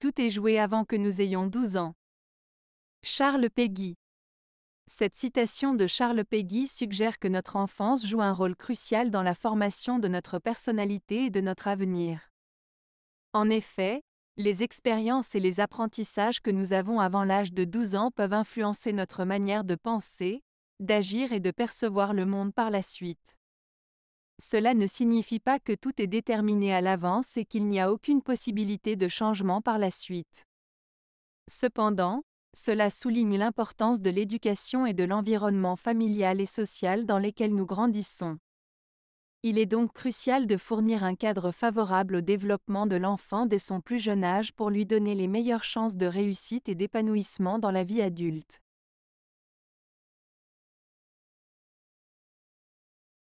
Tout est joué avant que nous ayons 12 ans. Charles Peggy. Cette citation de Charles Peggy suggère que notre enfance joue un rôle crucial dans la formation de notre personnalité et de notre avenir. En effet, les expériences et les apprentissages que nous avons avant l'âge de 12 ans peuvent influencer notre manière de penser, d'agir et de percevoir le monde par la suite. Cela ne signifie pas que tout est déterminé à l'avance et qu'il n'y a aucune possibilité de changement par la suite. Cependant, cela souligne l'importance de l'éducation et de l'environnement familial et social dans lesquels nous grandissons. Il est donc crucial de fournir un cadre favorable au développement de l'enfant dès son plus jeune âge pour lui donner les meilleures chances de réussite et d'épanouissement dans la vie adulte.